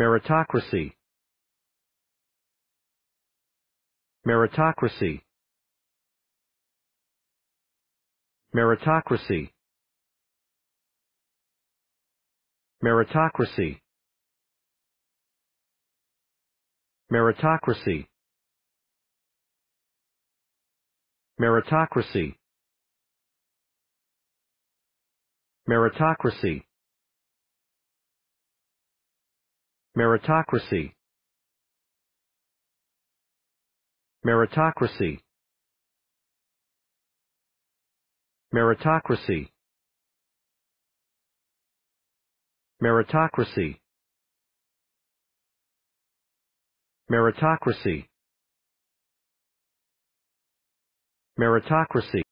meritocracy meritocracy meritocracy meritocracy meritocracy meritocracy meritocracy meritocracy meritocracy meritocracy meritocracy meritocracy meritocracy